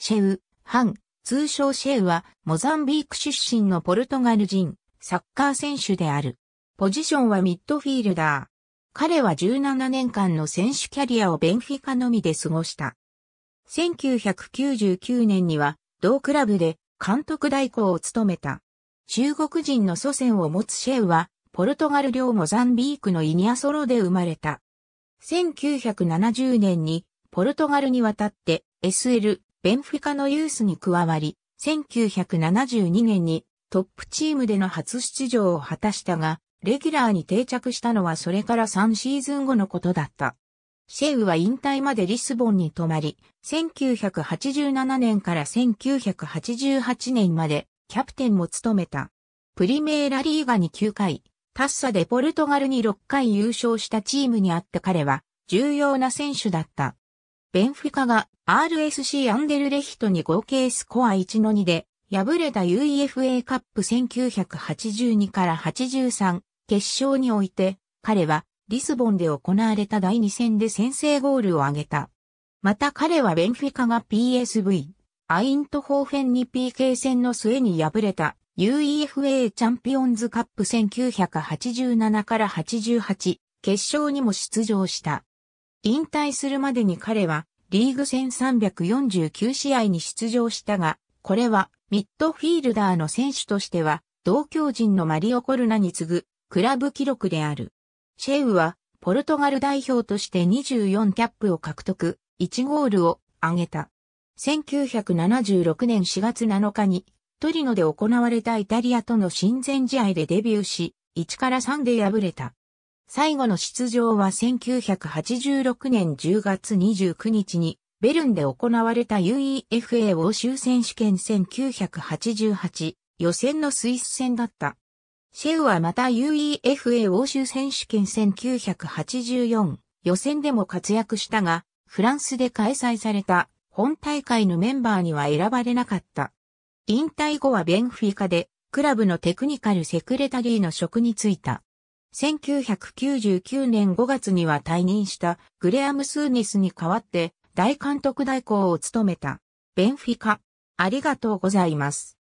シェウ、ハン、通称シェウは、モザンビーク出身のポルトガル人、サッカー選手である。ポジションはミッドフィールダー。彼は17年間の選手キャリアをベンフィカのみで過ごした。1999年には、同クラブで監督代行を務めた。中国人の祖先を持つシェウは、ポルトガル領モザンビークのイニアソロで生まれた。1970年に、ポルトガルに渡って SL ベンフィカのユースに加わり、1972年にトップチームでの初出場を果たしたが、レギュラーに定着したのはそれから3シーズン後のことだった。シェウは引退までリスボンに泊まり、1987年から1988年までキャプテンも務めた。プリメーラリーガに9回、タッサでポルトガルに6回優勝したチームにあった彼は重要な選手だった。ベンフィカが RSC アンデルレヒトに合計スコア1の2で敗れた UEFA カップ1982から83決勝において彼はリスボンで行われた第2戦で先制ゴールを挙げた。また彼はベンフィカが PSV、アイントホーフェンに PK 戦の末に敗れた UEFA チャンピオンズカップ1987から88決勝にも出場した。引退するまでに彼はリーグ戦349試合に出場したが、これはミッドフィールダーの選手としては同教人のマリオ・コルナに次ぐクラブ記録である。シェウはポルトガル代表として24キャップを獲得、1ゴールを挙げた。1976年4月7日にトリノで行われたイタリアとの親善試合でデビューし、1から3で敗れた。最後の出場は1986年10月29日にベルンで行われた UEFA 欧州選手権1988予選のスイス戦だった。シェウはまた UEFA 欧州選手権1984予選でも活躍したが、フランスで開催された本大会のメンバーには選ばれなかった。引退後はベンフィカでクラブのテクニカルセクレタリーの職に就いた。1999年5月には退任したグレアム・スーニスに代わって大監督代行を務めた。ベンフィカ。ありがとうございます。